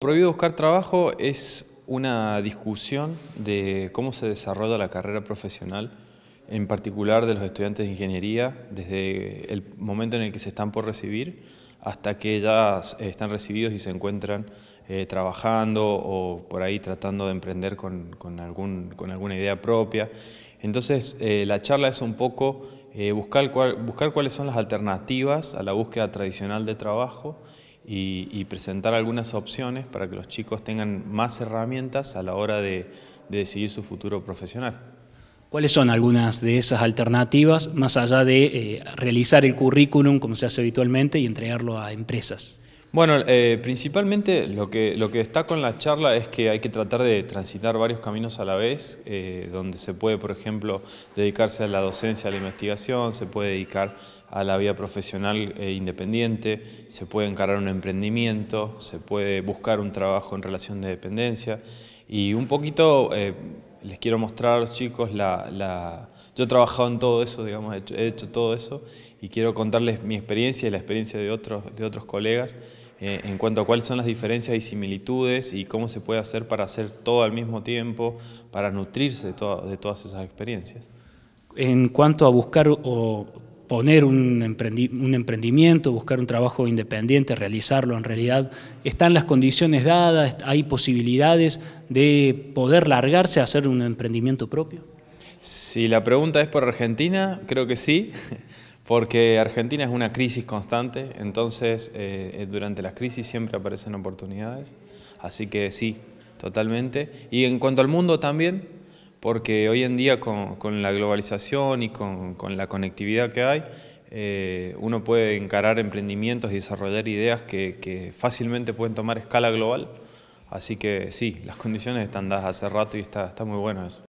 Prohibido buscar trabajo es una discusión de cómo se desarrolla la carrera profesional, en particular de los estudiantes de ingeniería, desde el momento en el que se están por recibir hasta que ya están recibidos y se encuentran eh, trabajando o por ahí tratando de emprender con, alguna idea propia. Entonces eh, la charla es un poco eh, buscar cuáles son las alternativas a la búsqueda tradicional de trabajo y, presentar algunas opciones para que los chicos tengan más herramientas a la hora de, decidir su futuro profesional. ¿Cuáles son algunas de esas alternativas, más allá de eh, realizar el currículum como se hace habitualmente y entregarlo a empresas? Bueno, eh, principalmente lo que, lo que destaco en la charla es que hay que tratar de transitar varios caminos a la vez, eh, donde se puede, por ejemplo, dedicarse a la docencia, a la investigación, se puede dedicar a la vida profesional e independiente, se puede encarar un emprendimiento, se puede buscar un trabajo en relación de dependencia y un poquito les quiero mostrar, a los chicos, la yo he trabajado en todo eso, digamos, he hecho, todo eso y quiero contarles mi experiencia y la experiencia de otros, de otros colegas eh, en cuanto a cuáles son las diferencias y similitudes y cómo se puede hacer para hacer todo al mismo tiempo, para nutrirse de, todas esas experiencias. En cuanto a buscar o poner un, un, emprendimiento, buscar un trabajo independiente, realizarlo en realidad, están las condiciones dadas, hay posibilidades de poder largarse a hacer un emprendimiento propio. Si la pregunta es por Argentina, creo que sí, porque Argentina es una crisis constante, entonces eh, durante las crisis siempre aparecen oportunidades, así que sí, totalmente. Y en cuanto al mundo también, porque hoy en día con, la globalización y con, la conectividad que hay, eh, uno puede encarar emprendimientos y desarrollar ideas que, fácilmente pueden tomar escala global. Así que sí, las condiciones están dadas hace rato y está muy bueno eso.